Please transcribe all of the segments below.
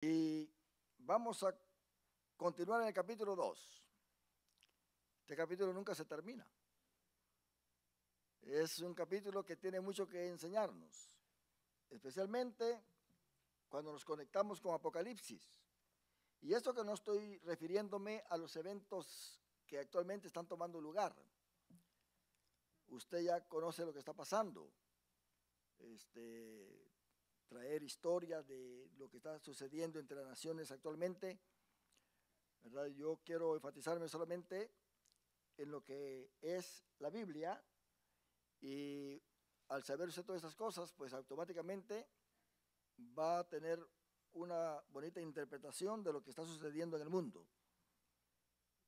Y vamos a continuar en el capítulo 2. Este capítulo nunca se termina. Es un capítulo que tiene mucho que enseñarnos, especialmente cuando nos conectamos con Apocalipsis. Y esto que no estoy refiriéndome a los eventos que actualmente están tomando lugar. Usted ya conoce lo que está pasando. Este, traer historias de lo que está sucediendo entre las naciones actualmente. Yo quiero enfatizarme solamente en lo que es la Biblia y al saberse todas esas cosas, pues automáticamente va a tener una bonita interpretación de lo que está sucediendo en el mundo.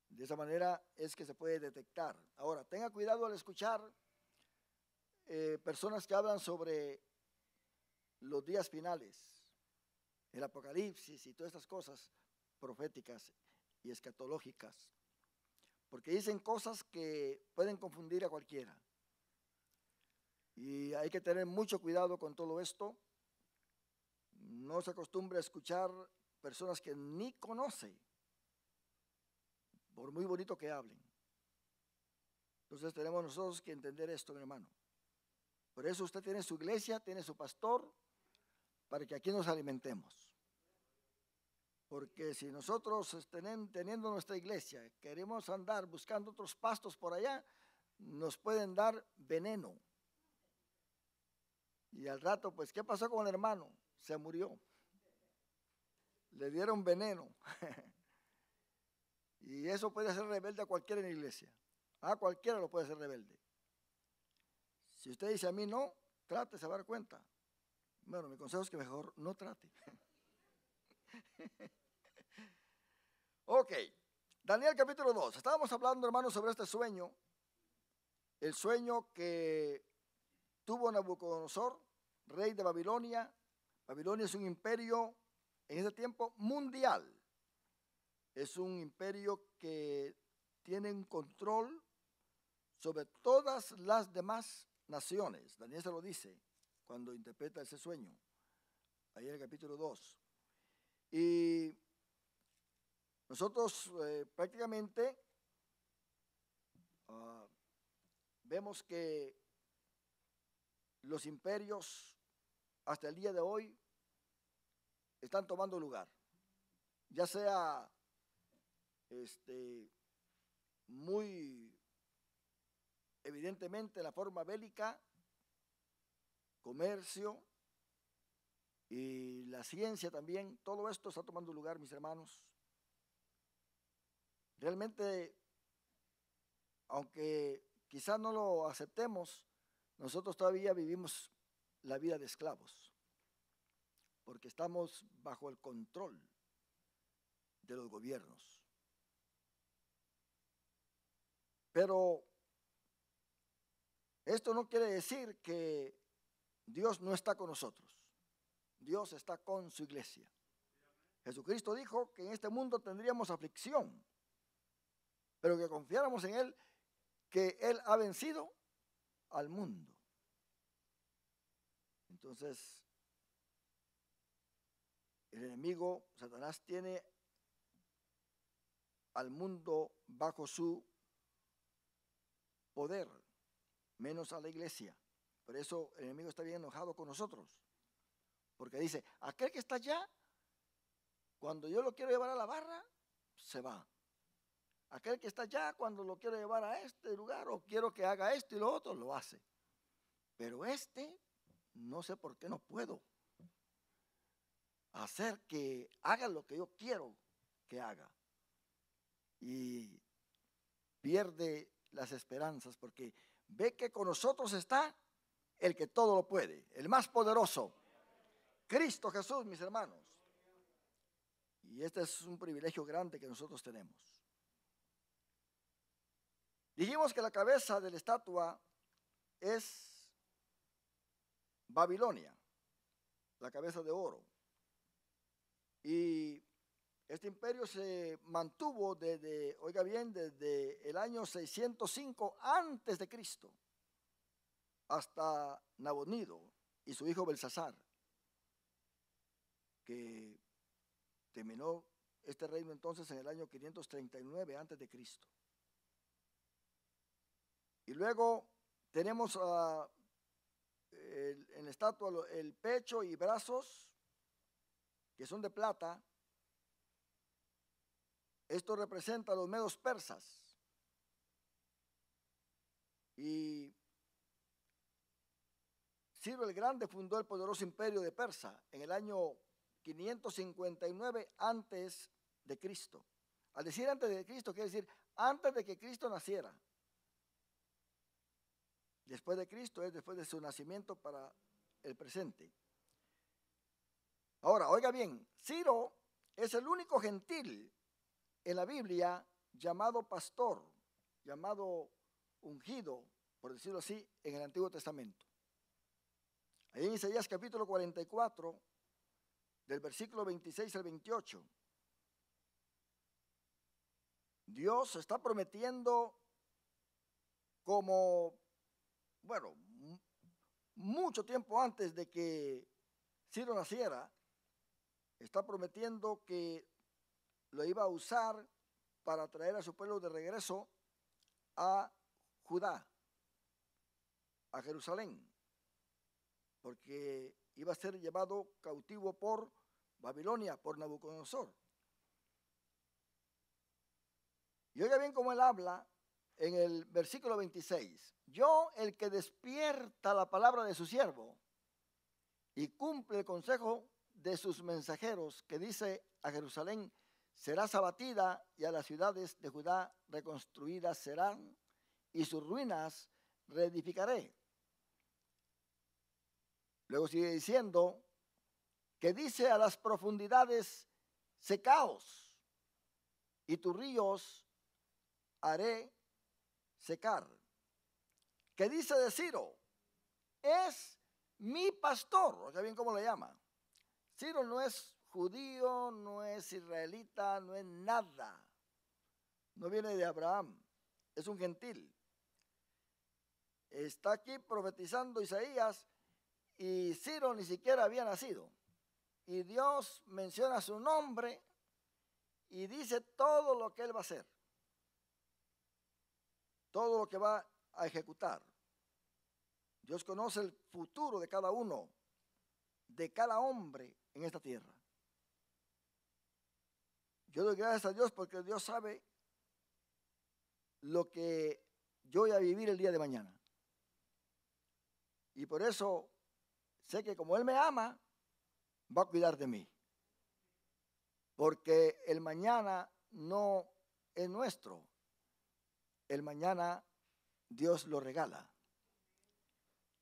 De esa manera es que se puede detectar. Ahora, tenga cuidado al escuchar eh, personas que hablan sobre los días finales, el Apocalipsis y todas estas cosas proféticas y escatológicas, porque dicen cosas que pueden confundir a cualquiera. Y hay que tener mucho cuidado con todo esto. No se acostumbra a escuchar personas que ni conoce, por muy bonito que hablen. Entonces tenemos nosotros que entender esto, mi hermano. Por eso usted tiene su iglesia, tiene su pastor, para que aquí nos alimentemos. Porque si nosotros este, teniendo nuestra iglesia queremos andar buscando otros pastos por allá, nos pueden dar veneno. Y al rato, pues, ¿qué pasó con el hermano? Se murió. Le dieron veneno. y eso puede hacer rebelde a cualquiera en la iglesia. A cualquiera lo puede hacer rebelde. Si usted dice a mí no, trate de dar cuenta. Bueno, mi consejo es que mejor no trate. ok, Daniel capítulo 2. Estábamos hablando, hermanos, sobre este sueño. El sueño que tuvo Nabucodonosor, rey de Babilonia. Babilonia es un imperio en ese tiempo mundial. Es un imperio que tiene un control sobre todas las demás naciones. Daniel se lo dice cuando interpreta ese sueño, ahí en el capítulo 2. Y nosotros eh, prácticamente ah, vemos que los imperios hasta el día de hoy están tomando lugar, ya sea este, muy evidentemente la forma bélica comercio y la ciencia también. Todo esto está tomando lugar, mis hermanos. Realmente, aunque quizás no lo aceptemos, nosotros todavía vivimos la vida de esclavos, porque estamos bajo el control de los gobiernos. Pero esto no quiere decir que Dios no está con nosotros. Dios está con su iglesia. Jesucristo dijo que en este mundo tendríamos aflicción, pero que confiáramos en Él, que Él ha vencido al mundo. Entonces, el enemigo, Satanás, tiene al mundo bajo su poder, menos a la iglesia. Por eso el enemigo está bien enojado con nosotros. Porque dice, aquel que está allá, cuando yo lo quiero llevar a la barra, se va. Aquel que está allá, cuando lo quiero llevar a este lugar o quiero que haga esto y lo otro, lo hace. Pero este, no sé por qué no puedo hacer que haga lo que yo quiero que haga. Y pierde las esperanzas porque ve que con nosotros está, el que todo lo puede, el más poderoso, Cristo Jesús, mis hermanos. Y este es un privilegio grande que nosotros tenemos. Dijimos que la cabeza de la estatua es Babilonia, la cabeza de oro. Y este imperio se mantuvo desde, oiga bien, desde el año 605 antes de Cristo hasta Nabonido y su hijo Belsasar, que terminó este reino entonces en el año 539 antes de Cristo. Y luego tenemos en la estatua el pecho y brazos que son de plata. Esto representa a los medos persas. Y Ciro el Grande fundó el poderoso imperio de Persa en el año 559 antes de Cristo. Al decir antes de Cristo quiere decir antes de que Cristo naciera. Después de Cristo es después de su nacimiento para el presente. Ahora, oiga bien, Ciro es el único gentil en la Biblia llamado pastor, llamado ungido, por decirlo así, en el Antiguo Testamento. Ahí en Isaías capítulo 44, del versículo 26 al 28, Dios está prometiendo como, bueno, mucho tiempo antes de que Ciro naciera, está prometiendo que lo iba a usar para traer a su pueblo de regreso a Judá, a Jerusalén porque iba a ser llevado cautivo por Babilonia, por Nabucodonosor. Y oiga bien cómo él habla en el versículo 26. Yo, el que despierta la palabra de su siervo y cumple el consejo de sus mensajeros, que dice a Jerusalén, serás abatida y a las ciudades de Judá reconstruidas serán y sus ruinas reedificaré. Luego sigue diciendo que dice a las profundidades, secaos, y tus ríos haré secar. Que dice de Ciro, es mi pastor, o sea, bien cómo le llama. Ciro no es judío, no es israelita, no es nada. No viene de Abraham, es un gentil. Está aquí profetizando Isaías y Ciro ni siquiera había nacido. Y Dios menciona su nombre y dice todo lo que él va a hacer, todo lo que va a ejecutar. Dios conoce el futuro de cada uno, de cada hombre en esta tierra. Yo doy gracias a Dios porque Dios sabe lo que yo voy a vivir el día de mañana. Y por eso sé que como Él me ama, va a cuidar de mí. Porque el mañana no es nuestro. El mañana Dios lo regala.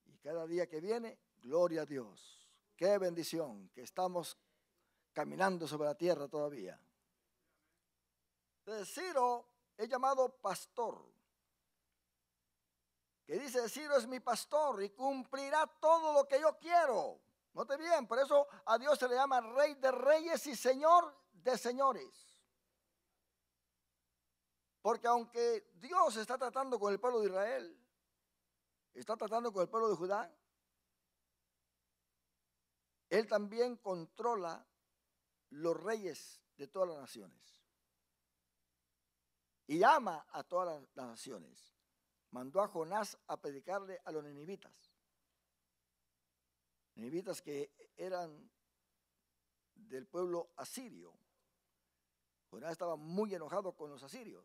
Y cada día que viene, gloria a Dios. Qué bendición que estamos caminando sobre la tierra todavía. De Ciro he llamado pastor que dice, Ciro es mi pastor y cumplirá todo lo que yo quiero. ¿No te bien, por eso a Dios se le llama Rey de Reyes y Señor de Señores. Porque aunque Dios está tratando con el pueblo de Israel, está tratando con el pueblo de Judá, Él también controla los reyes de todas las naciones. Y ama a todas las naciones mandó a Jonás a predicarle a los ninivitas. Ninivitas que eran del pueblo asirio. Jonás estaba muy enojado con los asirios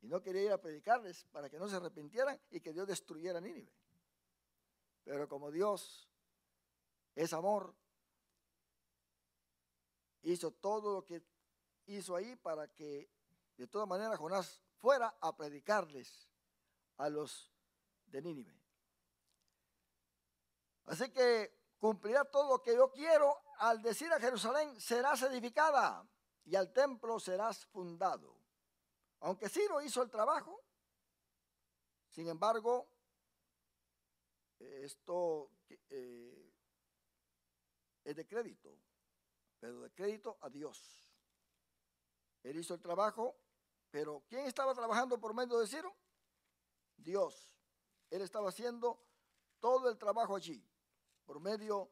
y no quería ir a predicarles para que no se arrepintieran y que Dios destruyera Nínive. Pero como Dios es amor, hizo todo lo que hizo ahí para que de todas manera Jonás fuera a predicarles a los de Nínive. Así que cumplirá todo lo que yo quiero al decir a Jerusalén, serás edificada y al templo serás fundado. Aunque Ciro hizo el trabajo, sin embargo, esto eh, es de crédito, pero de crédito a Dios. Él hizo el trabajo, pero ¿quién estaba trabajando por medio de Ciro? Dios. Él estaba haciendo todo el trabajo allí por medio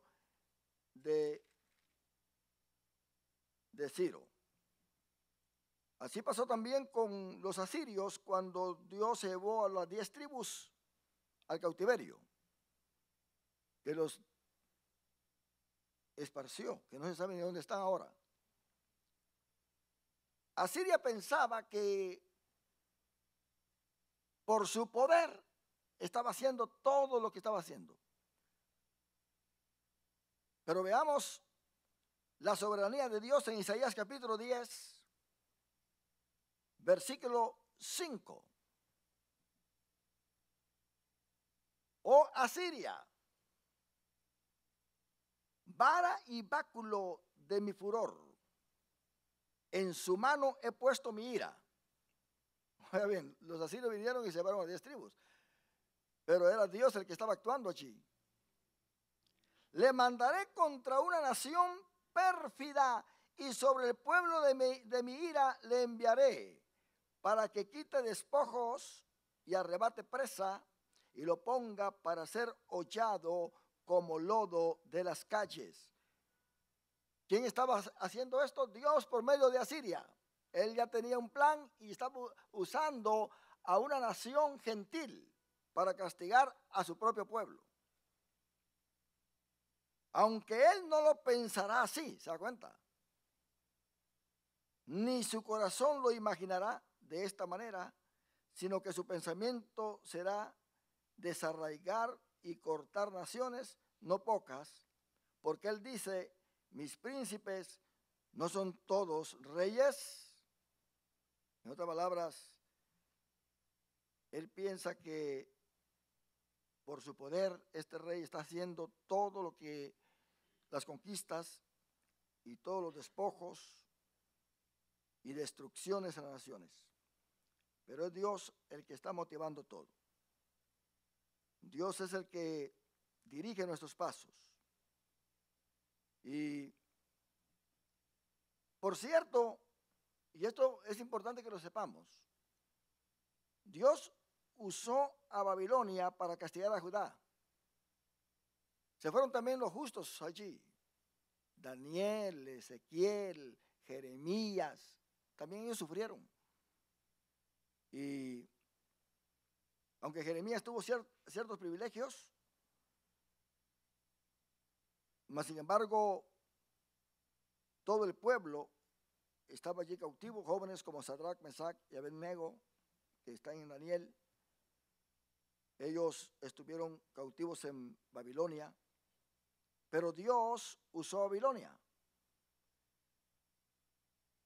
de, Ciro. Así pasó también con los asirios cuando Dios llevó a las diez tribus al cautiverio, que los esparció, que no se sabe ni dónde están ahora. Asiria pensaba que por su poder, estaba haciendo todo lo que estaba haciendo. Pero veamos la soberanía de Dios en Isaías capítulo 10, versículo 5. Oh Asiria, vara y báculo de mi furor, en su mano he puesto mi ira Ahora bien, los asirios vinieron y se llevaron a diez tribus. Pero era Dios el que estaba actuando allí. Le mandaré contra una nación pérfida y sobre el pueblo de de mi ira le enviaré para que quite despojos y arrebate presa y lo ponga para ser hollado como lodo de las calles. ¿Quién estaba haciendo esto? Dios por medio de Asiria. Él ya tenía un plan y estaba usando a una nación gentil para castigar a su propio pueblo. Aunque él no lo pensará así, ¿se da cuenta? Ni su corazón lo imaginará de esta manera, sino que su pensamiento será desarraigar y cortar naciones, no pocas, porque él dice, mis príncipes no son todos reyes. En otras palabras, él piensa que por su poder este rey está haciendo todo lo que las conquistas y todos los despojos y destrucciones a las naciones. Pero es Dios el que está motivando todo. Dios es el que dirige nuestros pasos. Y, por cierto, y esto es importante que lo sepamos, Dios usó a Babilonia para castigar a Judá. Se fueron también los justos allí. Daniel, Ezequiel, Jeremías, también ellos sufrieron. Y aunque Jeremías tuvo ciertos privilegios, mas sin embargo, todo el pueblo estaba allí cautivo jóvenes como Sadrach, Mesach y Abednego, que están en Daniel. Ellos estuvieron cautivos en Babilonia, pero Dios usó Babilonia.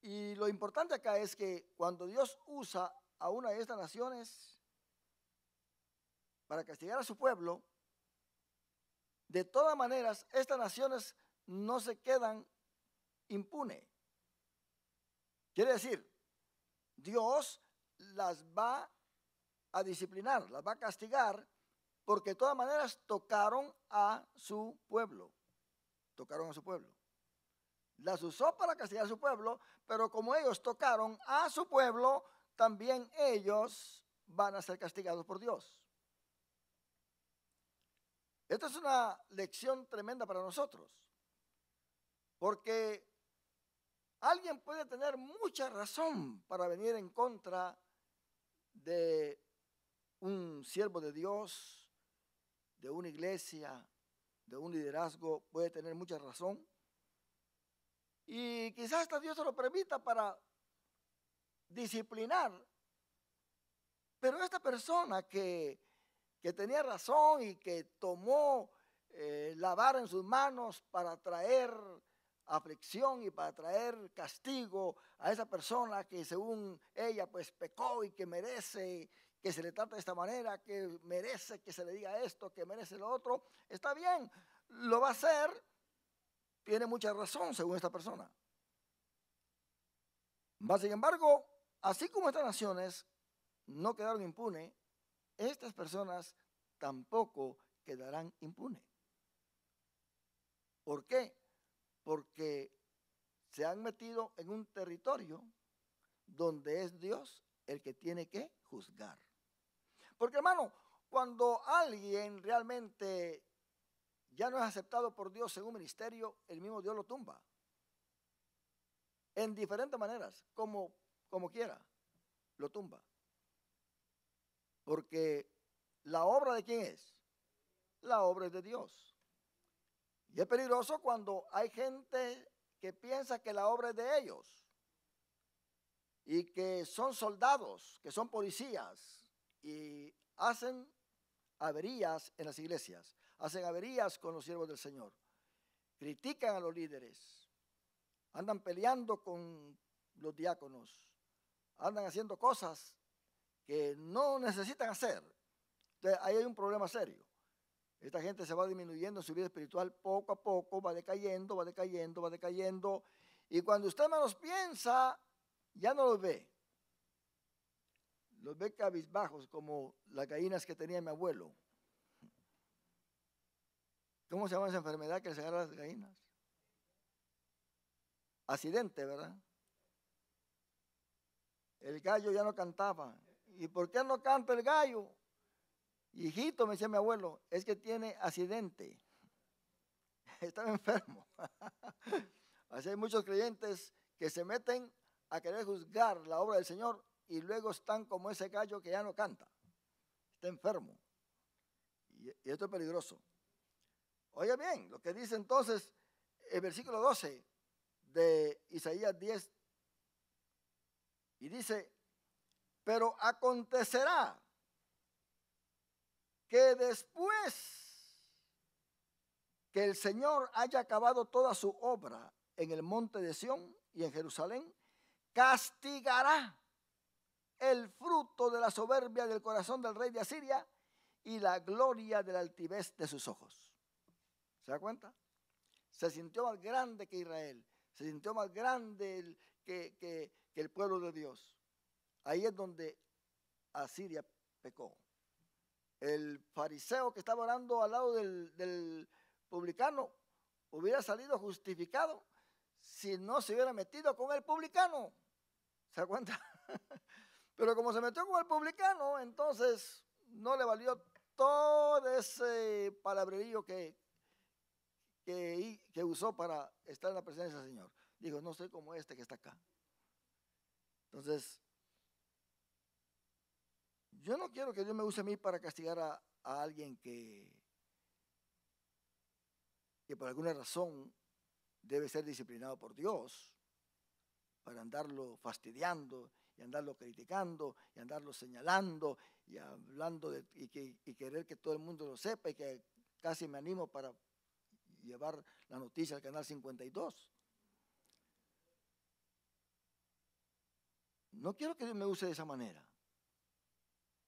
Y lo importante acá es que cuando Dios usa a una de estas naciones para castigar a su pueblo, de todas maneras, estas naciones no se quedan impunes. Quiere decir, Dios las va a disciplinar, las va a castigar, porque de todas maneras tocaron a su pueblo. Tocaron a su pueblo. Las usó para castigar a su pueblo, pero como ellos tocaron a su pueblo, también ellos van a ser castigados por Dios. Esta es una lección tremenda para nosotros, porque Alguien puede tener mucha razón para venir en contra de un siervo de Dios, de una iglesia, de un liderazgo, puede tener mucha razón. Y quizás hasta Dios se lo permita para disciplinar. Pero esta persona que, tenía razón y que tomó eh, la vara en sus manos para traer aflicción y para traer castigo a esa persona que según ella pues pecó y que merece que se le trate de esta manera, que merece que se le diga esto, que merece lo otro, está bien, lo va a hacer, tiene mucha razón según esta persona. Más sin embargo, así como estas naciones no quedaron impunes, estas personas tampoco quedarán impunes. ¿Por qué? porque se han metido en un territorio donde es Dios el que tiene que juzgar. Porque hermano, cuando alguien realmente ya no es aceptado por Dios en un ministerio, el mismo Dios lo tumba. En diferentes maneras, como, como quiera, lo tumba. Porque la obra de quién es? La obra es de Dios. Y es peligroso cuando hay gente que piensa que la obra es de ellos y que son soldados, que son policías y hacen averías en las iglesias, hacen averías con los siervos del Señor, critican a los líderes, andan peleando con los diáconos, andan haciendo cosas que no necesitan hacer. Entonces ahí hay un problema serio. Esta gente se va disminuyendo en su vida espiritual poco a poco, va decayendo, va decayendo, va decayendo. Y cuando usted menos piensa, ya no los ve. Los ve cabizbajos como las gallinas que tenía mi abuelo. ¿Cómo se llama esa enfermedad que les agarra a las gallinas? Accidente, ¿verdad? El gallo ya no cantaba. ¿Y por qué no canta el gallo? Hijito, me decía mi abuelo, es que tiene accidente. está enfermo. Así hay muchos creyentes que se meten a querer juzgar la obra del Señor y luego están como ese gallo que ya no canta. Está enfermo. Y, y esto es peligroso. Oiga bien, lo que dice entonces el versículo 12 de Isaías 10. Y dice, pero acontecerá que después que el Señor haya acabado toda su obra en el monte de Sión y en Jerusalén, castigará el fruto de la soberbia del corazón del rey de Asiria y la gloria de la altivez de sus ojos. ¿Se da cuenta? Se sintió más grande que Israel, se sintió más grande que el pueblo de Dios. Ahí es donde Asiria pecó el fariseo que estaba orando al lado del, publicano hubiera salido justificado si no se hubiera metido con el publicano. ¿Se da cuenta? Pero como se metió con el publicano, entonces no le valió todo ese palabrerío que, que, usó para estar en la presencia del Señor. Dijo, no soy como este que está acá. Entonces, yo no quiero que Dios me use a mí para castigar a, alguien que, que por alguna razón debe ser disciplinado por Dios, para andarlo fastidiando y andarlo criticando y andarlo señalando y hablando de, y querer que todo el mundo lo sepa y que casi me animo para llevar la noticia al canal 52. No quiero que Dios me use de esa manera.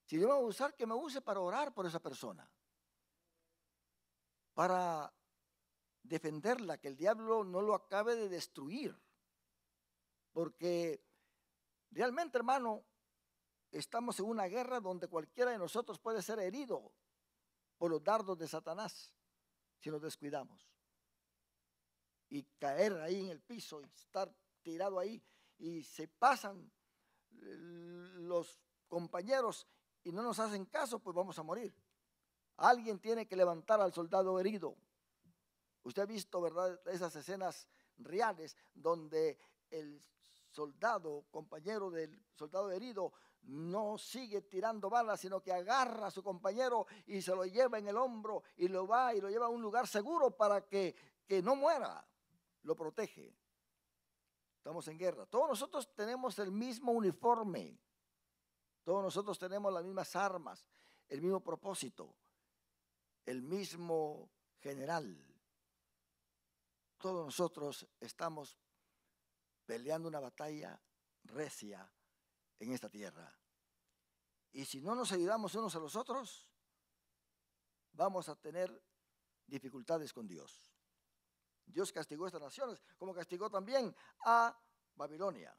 Si yo voy a usar, que me use para orar por esa persona. Para defenderla, que el diablo no lo acabe de destruir. Porque realmente, hermano, estamos en una guerra donde cualquiera de nosotros puede ser herido por los dardos de Satanás si nos descuidamos. Y caer ahí en el piso y estar tirado ahí. Y se pasan eh, los compañeros y no nos hacen caso, pues vamos a morir. Alguien tiene que levantar al soldado herido. Usted ha visto, ¿verdad?, esas escenas reales donde el soldado, compañero del soldado herido, no sigue tirando balas, sino que agarra a su compañero y se lo lleva en el hombro y lo va y lo lleva a un lugar seguro para que, que no muera. Lo protege. Estamos en guerra. Todos nosotros tenemos el mismo uniforme. Todos nosotros tenemos las mismas armas, el mismo propósito, el mismo general. Todos nosotros estamos peleando una batalla recia en esta tierra. Y si no nos ayudamos unos a los otros, vamos a tener dificultades con Dios. Dios castigó a estas naciones, como castigó también a Babilonia.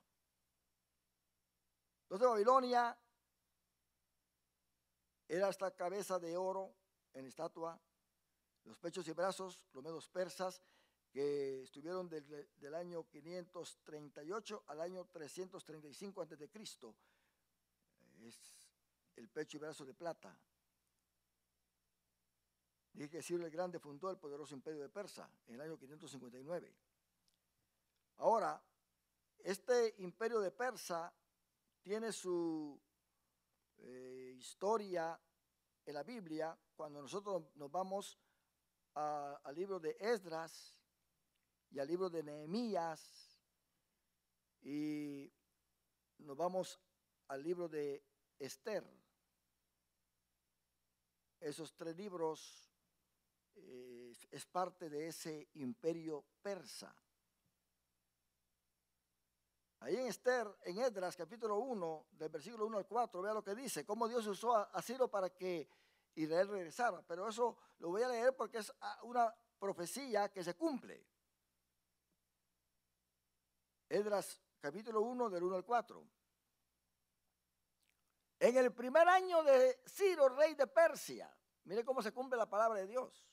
Los Babilonia era esta cabeza de oro en estatua, los pechos y brazos, los medos persas, que estuvieron del, año 538 al año 335 antes a.C. Es el pecho y brazo de plata. Dije que Ciro el Grande fundó el poderoso imperio de Persa en el año 559. Ahora, este imperio de Persa tiene su eh, historia en la Biblia, cuando nosotros nos vamos al libro de Esdras y al libro de Nehemías y nos vamos al libro de Esther, esos tres libros eh, es parte de ese imperio persa. Ahí en Esther, en Edras, capítulo 1, del versículo 1 al 4, vea lo que dice, cómo Dios usó a, Ciro para que Israel regresara. Pero eso lo voy a leer porque es ah, una profecía que se cumple. Edras, capítulo 1, del 1 al 4. En el primer año de Ciro, rey de Persia, mire cómo se cumple la palabra de Dios.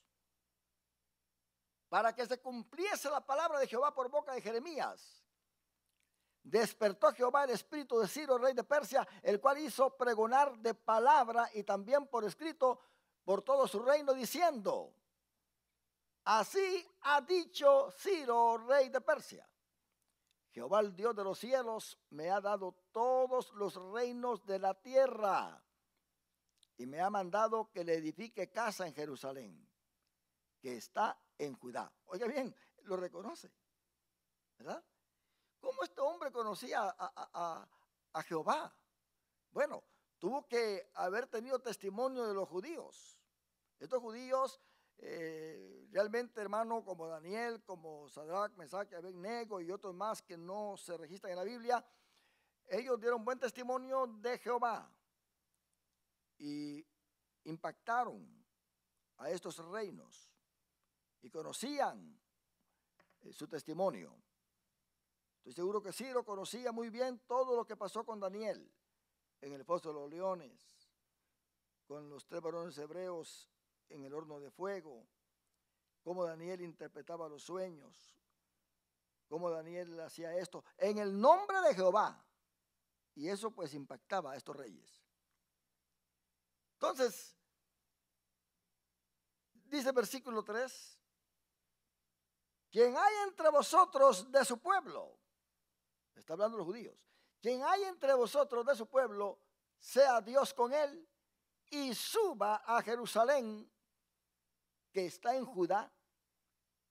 Para que se cumpliese la palabra de Jehová por boca de Jeremías, despertó Jehová el espíritu de Ciro, rey de Persia, el cual hizo pregonar de palabra y también por escrito por todo su reino, diciendo, así ha dicho Ciro, rey de Persia. Jehová el Dios de los cielos me ha dado todos los reinos de la tierra y me ha mandado que le edifique casa en Jerusalén, que está en Judá. Oiga bien, lo reconoce, ¿verdad? ¿Cómo este hombre conocía a, Jehová? Bueno, tuvo que haber tenido testimonio de los judíos. Estos judíos, eh, realmente hermano, como Daniel, como Sadrach, Mesach, Abednego y otros más que no se registran en la Biblia, ellos dieron buen testimonio de Jehová y impactaron a estos reinos y conocían eh, su testimonio. Estoy seguro que Ciro conocía muy bien todo lo que pasó con Daniel en el foso de los leones, con los tres varones hebreos en el horno de fuego, cómo Daniel interpretaba los sueños, cómo Daniel hacía esto, en el nombre de Jehová. Y eso pues impactaba a estos reyes. Entonces, dice versículo 3, quien hay entre vosotros de su pueblo, está hablando los judíos, quien hay entre vosotros de su pueblo, sea Dios con él y suba a Jerusalén, que está en Judá,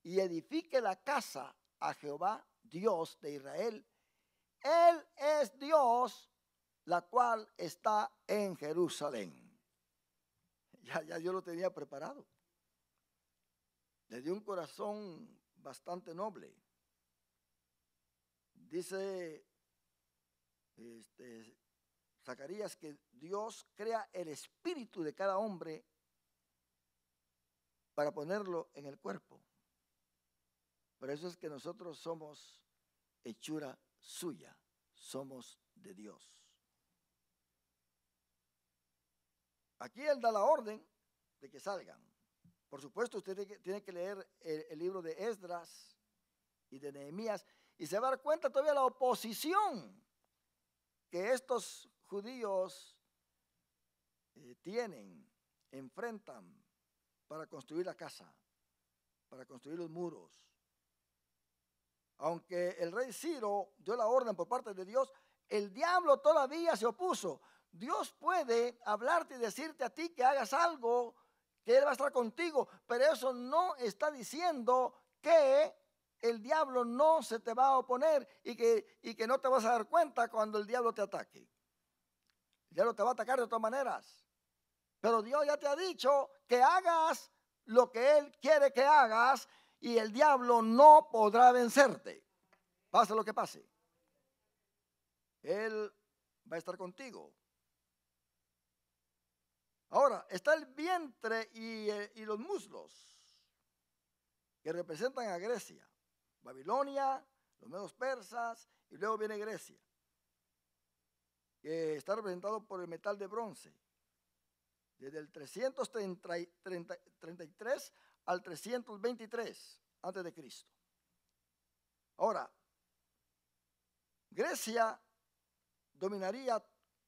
y edifique la casa a Jehová, Dios de Israel. Él es Dios, la cual está en Jerusalén. Ya, ya yo lo tenía preparado. Le dio un corazón bastante noble. Dice este, Zacarías que Dios crea el espíritu de cada hombre para ponerlo en el cuerpo. Por eso es que nosotros somos hechura suya, somos de Dios. Aquí Él da la orden de que salgan. Por supuesto, usted tiene que leer el libro de Esdras y de Nehemías y se va a dar cuenta todavía la oposición que estos judíos eh, tienen, enfrentan para construir la casa, para construir los muros. Aunque el rey Ciro dio la orden por parte de Dios, el diablo todavía se opuso. Dios puede hablarte y decirte a ti que hagas algo, que Él va a estar contigo, pero eso no está diciendo que el diablo no se te va a oponer y que, y que no te vas a dar cuenta cuando el diablo te ataque. El diablo te va a atacar de todas maneras. Pero Dios ya te ha dicho que hagas lo que Él quiere que hagas y el diablo no podrá vencerte. Pase lo que pase. Él va a estar contigo. Ahora, está el vientre y eh, los muslos que representan a Grecia. Babilonia, los medos persas y luego viene Grecia. Que está representado por el metal de bronce. Desde el 333 al 323 antes de Cristo. Ahora, Grecia dominaría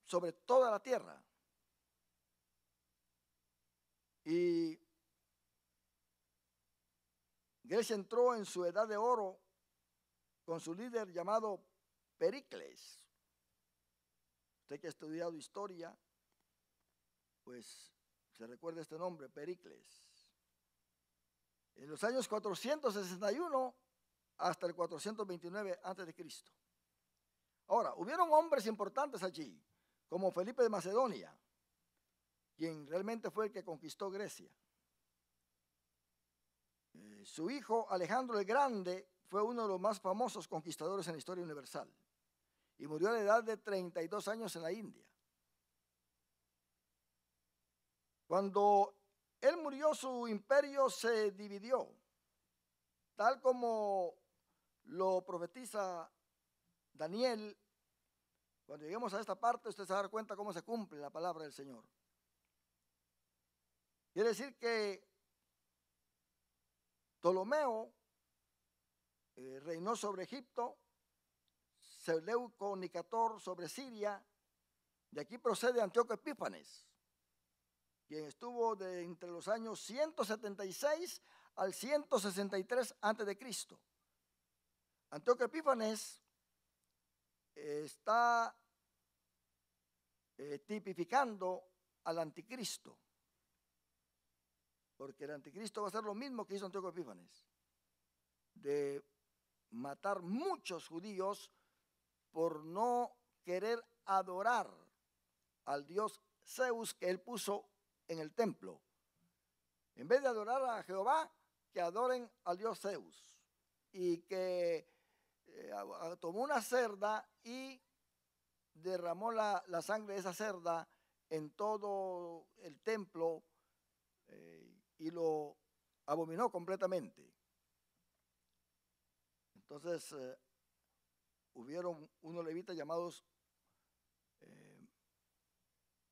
sobre toda la tierra. Y Grecia entró en su edad de oro con su líder llamado Pericles. Usted que ha estudiado historia, pues se recuerda este nombre, Pericles. En los años 461 hasta el 429 a.C. Ahora, hubieron hombres importantes allí, como Felipe de Macedonia, quien realmente fue el que conquistó Grecia. Eh, su hijo Alejandro el Grande fue uno de los más famosos conquistadores en la historia universal y murió a la edad de 32 años en la India. Cuando él murió, su imperio se dividió, tal como lo profetiza Daniel. Cuando lleguemos a esta parte, usted se va dar cuenta cómo se cumple la palabra del Señor. Quiere decir que Ptolomeo eh, reinó sobre Egipto, Seleuco Nicator sobre Siria, de aquí procede Antíoco Epífanes, quien estuvo de entre los años 176 al 163 a.C. Antíoco Epífanes eh, está eh, tipificando al anticristo. Porque el anticristo va a hacer lo mismo que hizo Antíoco Epífanes, de matar muchos judíos por no querer adorar al dios Zeus que él puso en el templo. En vez de adorar a Jehová, que adoren al dios Zeus. Y que eh, tomó una cerda y derramó la, sangre de esa cerda en todo el templo eh, y lo abominó completamente. Entonces, eh, hubieron unos levitas llamados eh,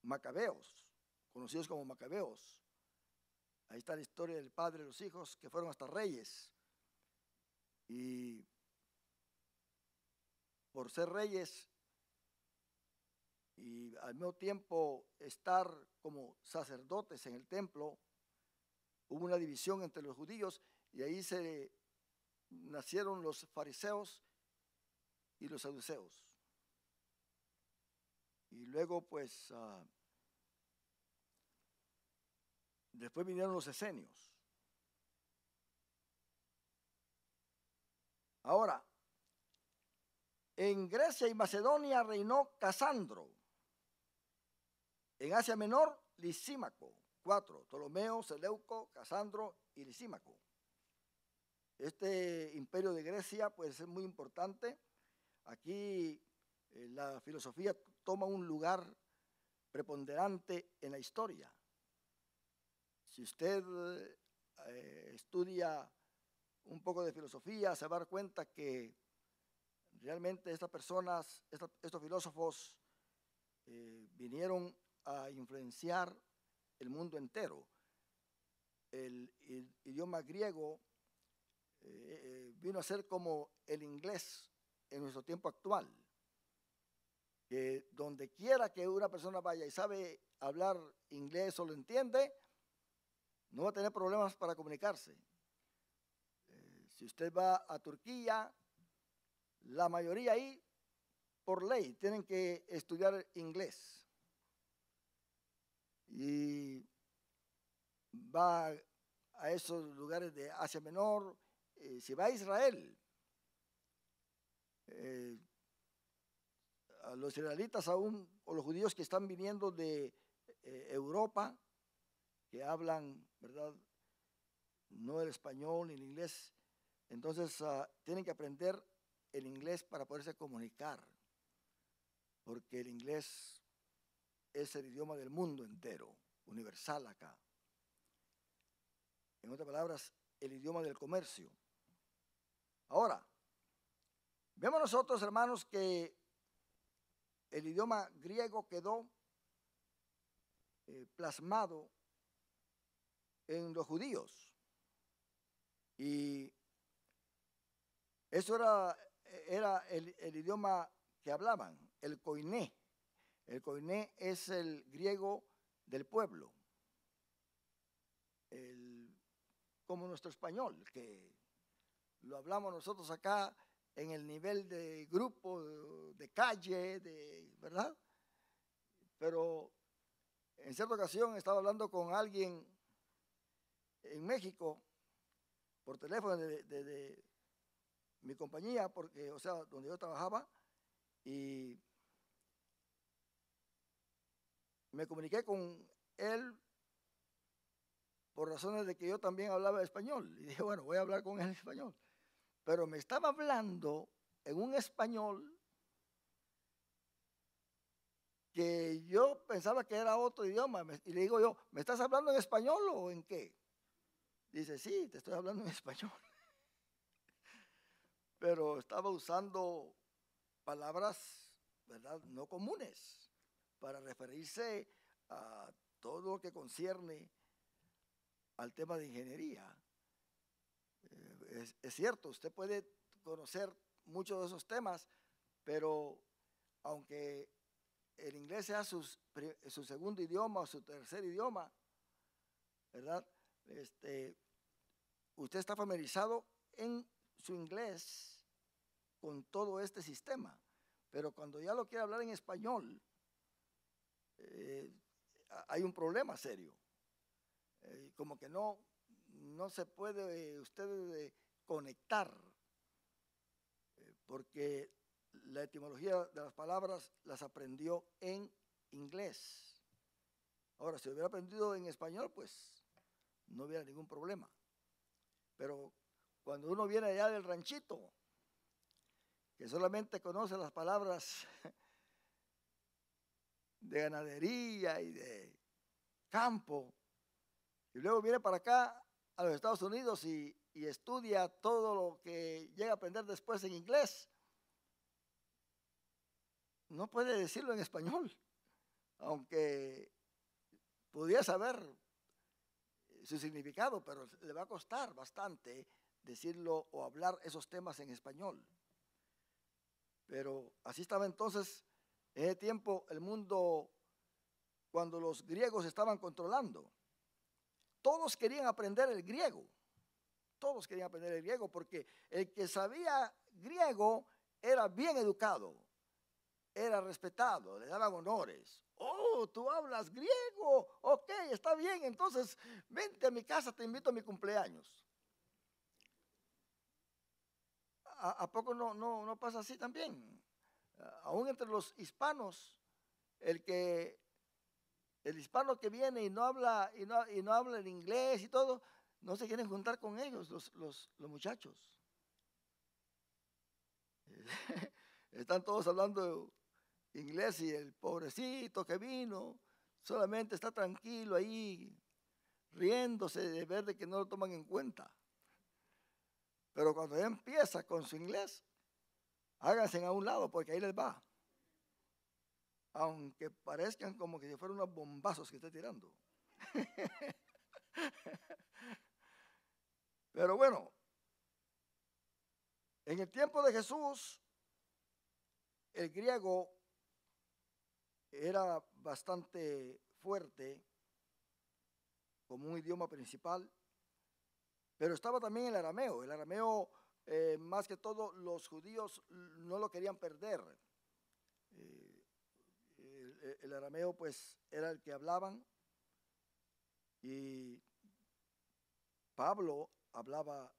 macabeos, conocidos como macabeos. Ahí está la historia del padre y los hijos que fueron hasta reyes. Y por ser reyes y al mismo tiempo estar como sacerdotes en el templo, hubo una división entre los judíos y ahí se nacieron los fariseos y los saduceos. Y luego, pues, ah, después vinieron los esenios. Ahora, en Grecia y Macedonia reinó Casandro. En Asia Menor, Lisímaco. Cuatro, Ptolomeo, Seleuco, Casandro y Lisímaco. Este imperio de Grecia pues, es muy importante. Aquí eh, la filosofía toma un lugar preponderante en la historia. Si usted eh, estudia un poco de filosofía, se va a dar cuenta que realmente estas personas, estos filósofos, eh, vinieron a influenciar el mundo entero. El, idioma griego eh, eh, vino a ser como el inglés en nuestro tiempo actual. Que donde quiera que una persona vaya y sabe hablar inglés o lo entiende, no va a tener problemas para comunicarse. Eh, si usted va a Turquía, la mayoría ahí, por ley, tienen que estudiar inglés y va a esos lugares de Asia Menor, eh, se va a Israel. Eh, a los israelitas aún, o los judíos que están viniendo de eh, Europa, que hablan, ¿verdad? No el español ni el inglés. Entonces ah, tienen que aprender el inglés para poderse comunicar, porque el inglés es el idioma del mundo entero, universal acá. En otras palabras, el idioma del comercio. Ahora, vemos nosotros, hermanos, que el idioma griego quedó eh, plasmado en los judíos. Y eso era, era el, el idioma que hablaban, el coiné. El coiné es el griego del pueblo, como nuestro español, que lo hablamos nosotros acá en el nivel de grupo, de calle, de, ¿verdad? Pero en cierta ocasión estaba hablando con alguien en México por teléfono de, de mi compañía, porque, o sea, donde yo trabajaba, y me comuniqué con él por razones de que yo también hablaba español. Y dije, bueno, voy a hablar con él en español. Pero me estaba hablando en un español que yo pensaba que era otro idioma. Y le digo yo, ¿me estás hablando en español o en qué? Dice, sí, te estoy hablando en español. Pero estaba usando palabras, ¿verdad?, no comunes para referirse a todo lo que concierne al tema de ingeniería. Eh, es, cierto, usted puede conocer muchos de esos temas, pero aunque el inglés sea su segundo idioma o su tercer idioma, ¿verdad? Este, usted está familiarizado en su inglés con todo este sistema, pero cuando ya lo quiere hablar en español, eh, hay un problema serio. Eh, como que no, no se puede eh, usted conectar, porque la etimología de las palabras las aprendió en inglés. Ahora, si hubiera aprendido en español, pues no hubiera ningún problema. Pero cuando uno viene allá del ranchito, que solamente conoce las palabras de ganadería y de campo. Y luego viene para acá a los Estados Unidos y, estudia todo lo que llega a aprender después en inglés. No puede decirlo en español, aunque pudiera saber su significado, pero le va a costar bastante decirlo o hablar esos temas en español. Pero así estaba entonces en ese tiempo el mundo, cuando los griegos estaban controlando, todos querían aprender el griego. Todos querían aprender el griego porque el que sabía griego era bien educado, era respetado, le daban honores. Oh, tú hablas griego. Ok, está bien. Entonces, vente a mi casa, te invito a mi cumpleaños. ¿A, poco no, no, no pasa así también? Eh, aún entre los hispanos, el que el hispano que viene y no habla y no, y no habla en inglés y todo, no se quieren juntar con ellos los, los, muchachos. Están todos hablando inglés y el pobrecito que vino solamente está tranquilo ahí, riéndose de ver de que no lo toman en cuenta. Pero cuando ya empieza con su inglés, háganse a un lado porque ahí les va. Aunque parezcan como que si fueran unos bombazos que esté tirando. Pero bueno, en el tiempo de Jesús, el griego era bastante fuerte como un idioma principal, pero estaba también el arameo. El arameo eh, más que todo los judíos no lo querían perder. Eh, el, arameo pues era el que hablaban y Pablo hablaba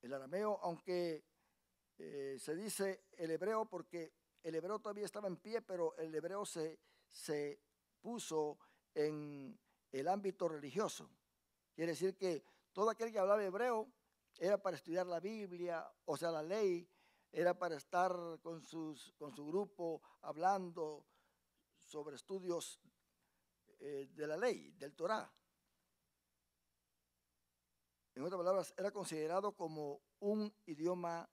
el arameo, aunque eh, se dice el hebreo porque el hebreo todavía estaba en pie, pero el hebreo se, se puso en el ámbito religioso. Quiere decir que todo aquel que hablaba hebreo era para estudiar la Biblia, o sea, la ley, era para estar con, sus, con su grupo hablando sobre estudios eh, de la ley, del Torah. En otras palabras, era considerado como un idioma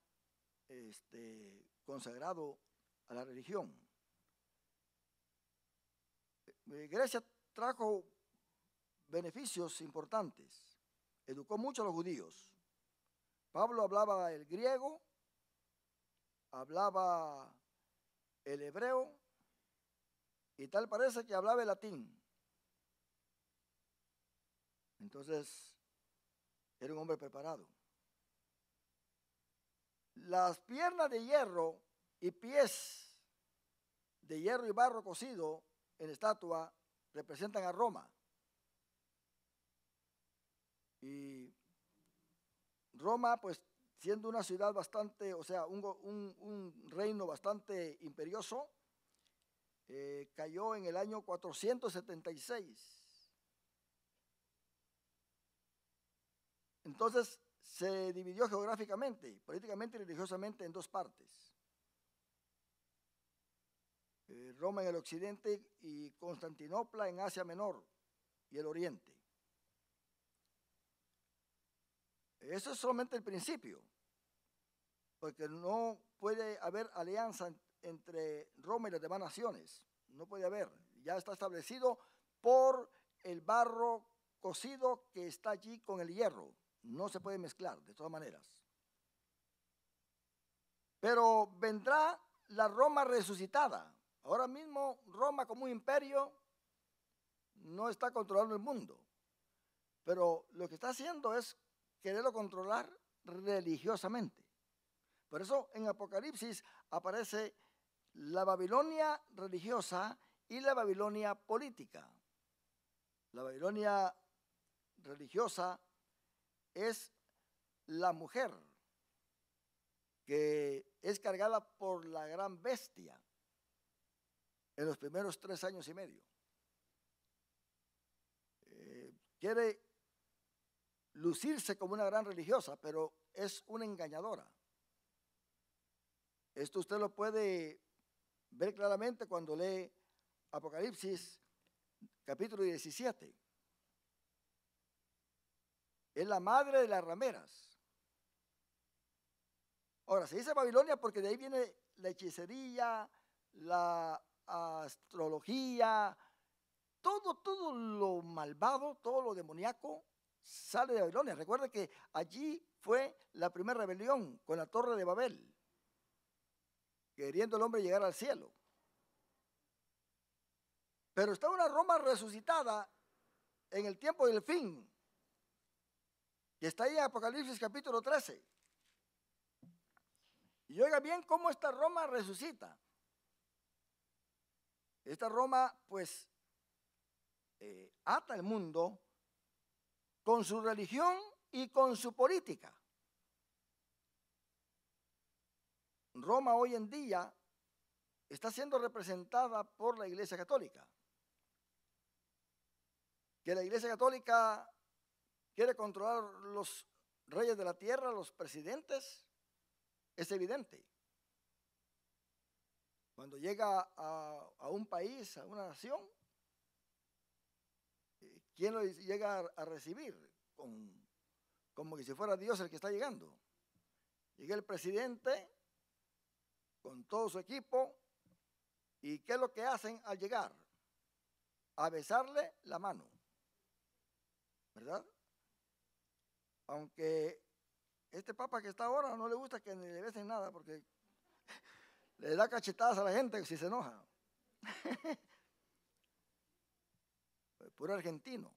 este, consagrado a la religión. Eh, Grecia trajo beneficios importantes, educó mucho a los judíos, Pablo hablaba el griego, hablaba el hebreo y tal parece que hablaba el latín. Entonces, era un hombre preparado. Las piernas de hierro y pies de hierro y barro cocido en estatua representan a Roma. Y Roma, pues siendo una ciudad bastante, o sea, un, reino bastante imperioso, eh, cayó en el año 476. Entonces se dividió geográficamente, políticamente y religiosamente en dos partes. Eh, Roma en el occidente y Constantinopla en Asia Menor y el oriente. Eso es solamente el principio, porque no puede haber alianza entre Roma y las demás naciones, no puede haber, ya está establecido por el barro cocido que está allí con el hierro, no se puede mezclar de todas maneras. Pero vendrá la Roma resucitada. Ahora mismo Roma como un imperio no está controlando el mundo. Pero lo que está haciendo es quererlo controlar religiosamente. Por eso en Apocalipsis aparece la Babilonia religiosa y la Babilonia política. La Babilonia religiosa es la mujer que es cargada por la gran bestia en los primeros tres años y medio. Eh, quiere lucirse como una gran religiosa, pero es una engañadora. Esto usted lo puede ver claramente cuando lee Apocalipsis capítulo 17. Es la madre de las rameras. Ahora, se dice Babilonia porque de ahí viene la hechicería, la astrología, todo, todo lo malvado, todo lo demoníaco sale de Babilonia. Recuerda que allí fue la primera rebelión con la torre de Babel, queriendo el hombre llegar al cielo. Pero está una Roma resucitada en el tiempo del fin, y está ahí en Apocalipsis capítulo 13. Y oiga bien cómo esta Roma resucita. Esta Roma pues eh, ata el mundo con su religión y con su política. Roma hoy en día está siendo representada por la Iglesia Católica. Que la Iglesia Católica quiere controlar los reyes de la tierra, los presidentes, es evidente. Cuando llega a, un país, a una nación, ¿quién lo llega a recibir? como que si fuera Dios el que está llegando. Llega el presidente con todo su equipo y ¿qué es lo que hacen al llegar? A besarle la mano, ¿verdad? Aunque este papa que está ahora no le gusta que ni le besen nada porque le da cachetadas a la gente si se enoja. Eh, puro argentino.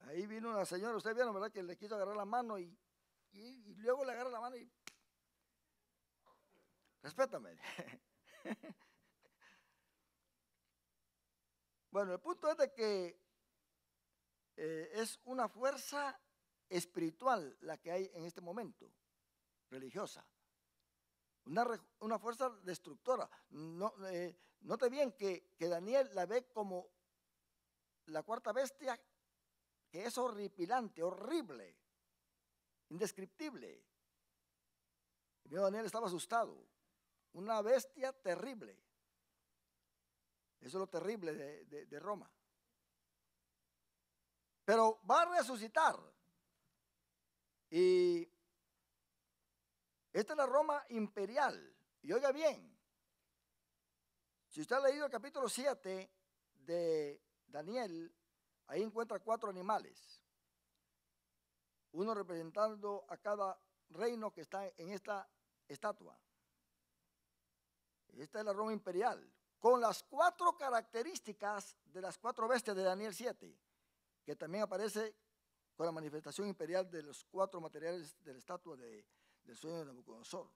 Ahí vino una señora, usted vieron, ¿verdad? Que le quiso agarrar la mano y, luego le agarra la mano y... Respétame. bueno, el punto es de que eh, es una fuerza espiritual la que hay en este momento, religiosa una, fuerza destructora. No, eh, note bien que, Daniel la ve como la cuarta bestia que es horripilante, horrible, indescriptible. Daniel estaba asustado. Una bestia terrible. Eso es lo terrible de, de, Roma. Pero va a resucitar. Y esta es la Roma imperial. Y oiga bien, si usted ha leído el capítulo 7 de Daniel, ahí encuentra cuatro animales. Uno representando a cada reino que está en esta estatua. Esta es la Roma imperial, con las cuatro características de las cuatro bestias de Daniel 7, que también aparece con la manifestación imperial de los cuatro materiales de la estatua de del sueño de Nabucodonosor.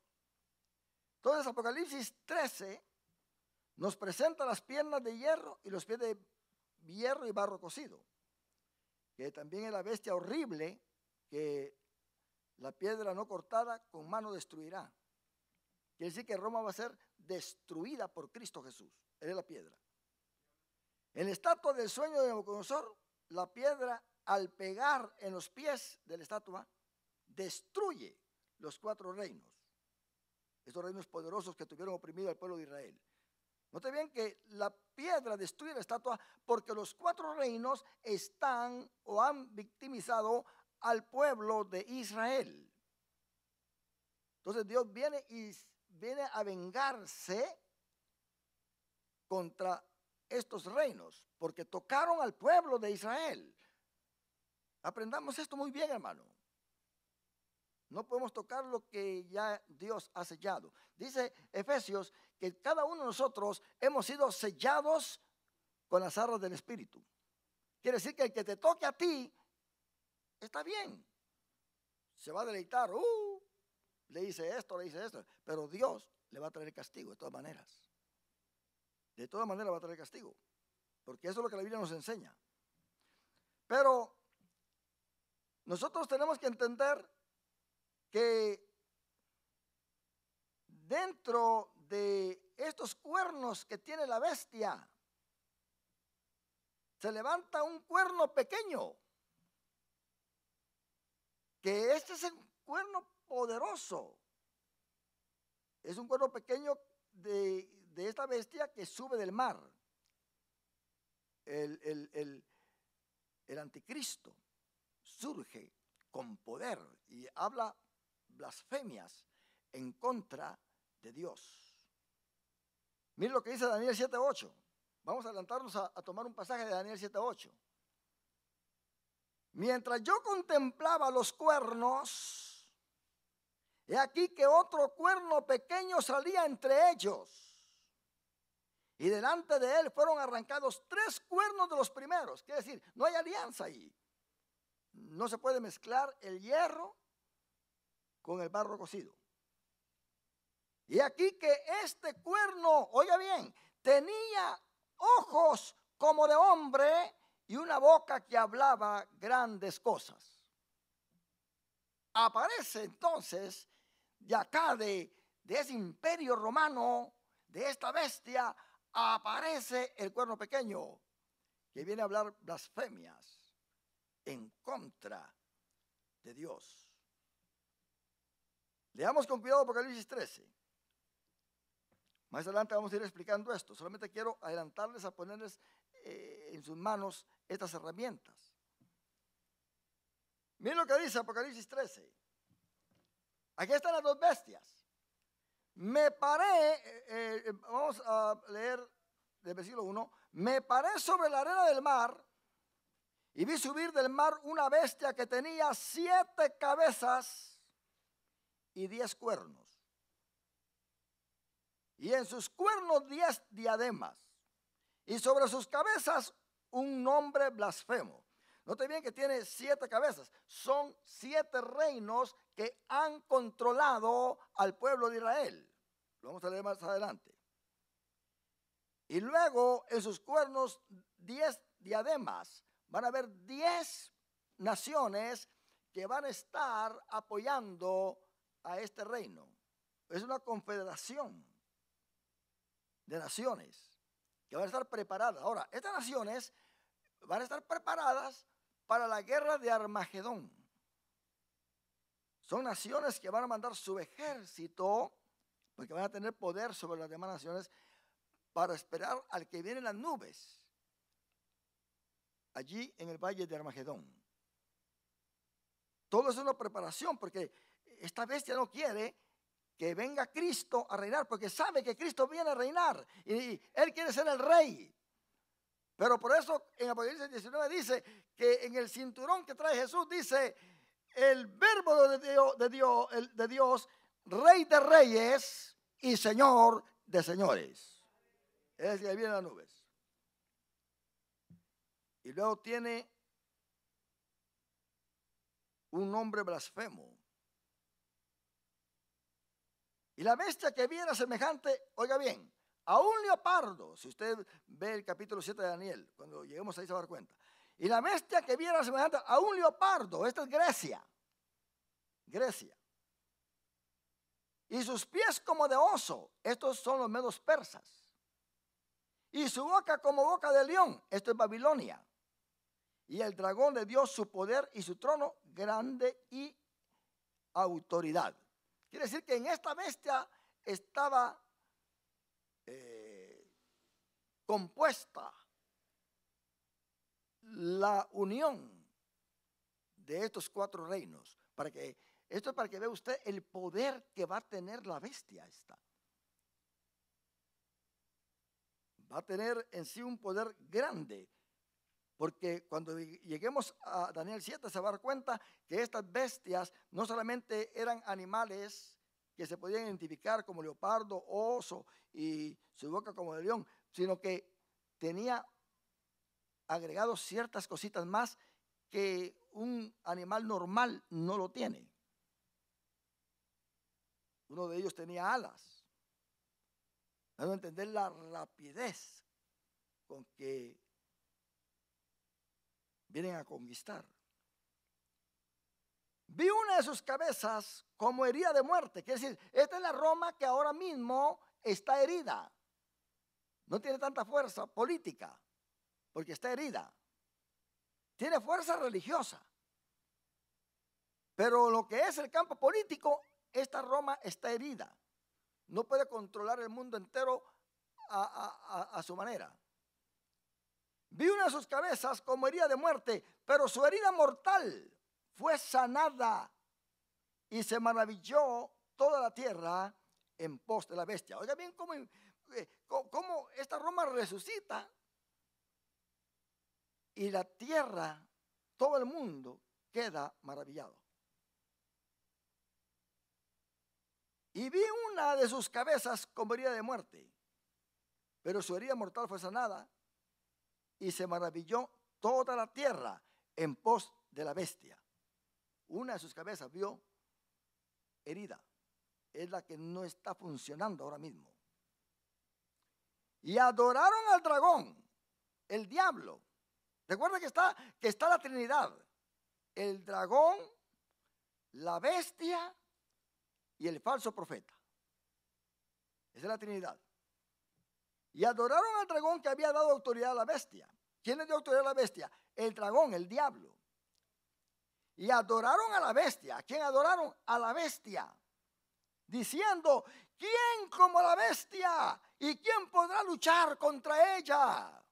Entonces Apocalipsis 13 nos presenta las piernas de hierro y los pies de hierro y barro cocido, que también es la bestia horrible que la piedra no cortada con mano destruirá. Quiere decir que Roma va a ser destruida por Cristo Jesús. Él es la piedra. En la estatua del sueño de Nabucodonosor, la piedra al pegar en los pies de la estatua destruye los cuatro reinos, estos reinos poderosos que tuvieron oprimido al pueblo de Israel. Note bien que la piedra destruye la estatua porque los cuatro reinos están o han victimizado al pueblo de Israel. Entonces Dios viene y viene a vengarse contra estos reinos porque tocaron al pueblo de Israel. Aprendamos esto muy bien, hermano. No podemos tocar lo que ya Dios ha sellado. Dice Efesios que cada uno de nosotros hemos sido sellados con las arras del Espíritu. Quiere decir que el que te toque a ti está bien. Se va a deleitar. Uh, le dice esto, le dice esto. Pero Dios le va a traer castigo de todas maneras. De todas maneras va a traer castigo. Porque eso es lo que la Biblia nos enseña. Pero nosotros tenemos que entender que dentro de estos cuernos que tiene la bestia, se levanta un cuerno pequeño, que este es un cuerno poderoso. Es un cuerno pequeño de, esta bestia que sube del mar, el, el anticristo surge con poder y habla blasfemias en contra de Dios. Mira lo que dice Daniel 7.8. Vamos a adelantarnos a, tomar un pasaje de Daniel 7.8. Mientras yo contemplaba los cuernos, he aquí que otro cuerno pequeño salía entre ellos. Y delante de él fueron arrancados tres cuernos de los primeros. Quiere decir, no hay alianza ahí. No se puede mezclar el hierro con el barro cocido. Y aquí que este cuerno, oiga bien, tenía ojos como de hombre y una boca que hablaba grandes cosas. Aparece entonces de acá, de, de ese imperio romano, de esta bestia, aparece el cuerno pequeño que viene a hablar blasfemias en contra de Dios. Leamos con cuidado Apocalipsis 13. Más adelante vamos a ir explicando esto. Solamente quiero adelantarles a ponerles eh, en sus manos estas herramientas. Miren lo que dice Apocalipsis 13. Aquí están las dos bestias. Me paré, eh, eh, vamos a leer del versículo 1. Me paré sobre la arena del mar y vi subir del mar una bestia que tenía siete cabezas y diez cuernos. Y en sus cuernos diez diademas. Y sobre sus cabezas un nombre blasfemo. Note bien que tiene siete cabezas. Son siete reinos que han controlado al pueblo de Israel. Lo vamos a leer más adelante. Y luego en sus cuernos diez diademas. Van a haber diez naciones que van a estar apoyando a este reino. Es una confederación de naciones que van a estar preparadas. Ahora, estas naciones van a estar preparadas para la guerra de Armagedón. Son naciones que van a mandar su ejército, porque van a tener poder sobre las demás naciones, para esperar al que viene en las nubes, allí en el valle de Armagedón. Todo es una preparación, porque esta bestia no quiere que venga Cristo a reinar, porque sabe que Cristo viene a reinar y él quiere ser el rey. Pero por eso en Apocalipsis 19 dice que en el cinturón que trae Jesús dice el verbo de Dios, de Dios, de Dios rey de reyes y señor de señores. Es decir, ahí viene las nubes. Y luego tiene un nombre blasfemo y la bestia que viera semejante, oiga bien, a un leopardo, si usted ve el capítulo 7 de Daniel, cuando lleguemos ahí se va a dar cuenta. Y la bestia que viera semejante a un leopardo, esta es Grecia, Grecia. Y sus pies como de oso, estos son los medos persas. Y su boca como boca de león, esto es Babilonia. Y el dragón le dio su poder y su trono grande y autoridad. Quiere decir que en esta bestia estaba eh, compuesta la unión de estos cuatro reinos. Para que, esto es para que vea usted el poder que va a tener la bestia esta. Va a tener en sí un poder grande porque cuando lleguemos a Daniel 7 se va a dar cuenta que estas bestias no solamente eran animales que se podían identificar como leopardo, oso y su boca como de león, sino que tenía agregado ciertas cositas más que un animal normal no lo tiene. Uno de ellos tenía alas. Dando a entender la rapidez con que vienen a conquistar. Vi una de sus cabezas como herida de muerte. Quiere decir, esta es la Roma que ahora mismo está herida. No tiene tanta fuerza política, porque está herida. Tiene fuerza religiosa. Pero lo que es el campo político, esta Roma está herida. No puede controlar el mundo entero a, a su manera. Vi una de sus cabezas como herida de muerte, pero su herida mortal fue sanada y se maravilló toda la tierra en pos de la bestia. Oiga bien cómo, eh, cómo esta Roma resucita y la tierra, todo el mundo queda maravillado. Y vi una de sus cabezas como herida de muerte, pero su herida mortal fue sanada y se maravilló toda la tierra en pos de la bestia. Una de sus cabezas vio herida. Es la que no está funcionando ahora mismo. Y adoraron al dragón, el diablo. Recuerda que está, que está la Trinidad. El dragón, la bestia y el falso profeta. Esa es la Trinidad. Y adoraron al dragón que había dado autoridad a la bestia. ¿Quién le dio autoridad a la bestia? El dragón, el diablo. Y adoraron a la bestia. ¿A quién adoraron? A la bestia. Diciendo, ¿quién como la bestia? ¿Y quién podrá luchar contra ella?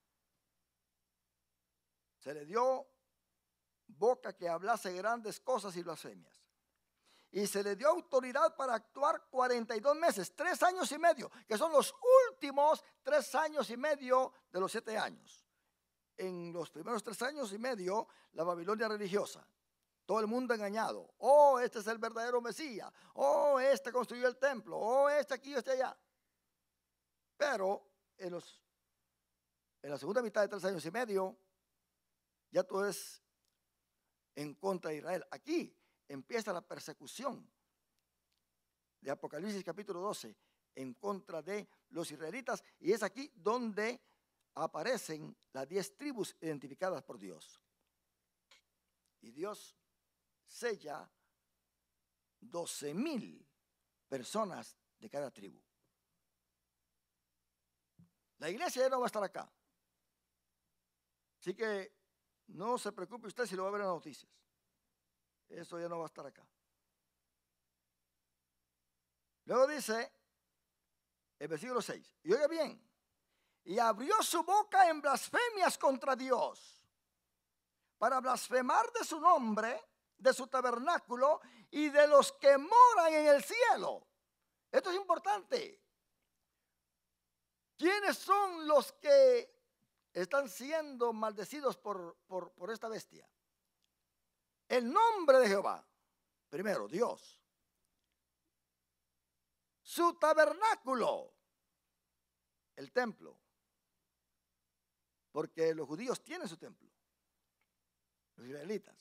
Se le dio boca que hablase grandes cosas y blasfemias y se le dio autoridad para actuar 42 meses, tres años y medio, que son los últimos tres años y medio de los siete años. En los primeros tres años y medio, la Babilonia religiosa, todo el mundo engañado. Oh, este es el verdadero Mesías. Oh, este construyó el templo. Oh, este aquí, este allá. Pero en, los, en la segunda mitad de tres años y medio, ya tú es en contra de Israel. Aquí empieza la persecución de Apocalipsis capítulo 12 en contra de los israelitas y es aquí donde aparecen las diez tribus identificadas por Dios. Y Dios sella 12 mil personas de cada tribu. La iglesia ya no va a estar acá. Así que no se preocupe usted si lo va a ver en las noticias eso ya no va a estar acá. Luego dice el versículo 6, y oiga bien, y abrió su boca en blasfemias contra Dios, para blasfemar de su nombre, de su tabernáculo y de los que moran en el cielo. Esto es importante. ¿Quiénes son los que están siendo maldecidos por esta bestia? El nombre de Jehová, primero Dios. Su tabernáculo, el templo. Porque los judíos tienen su templo, los israelitas.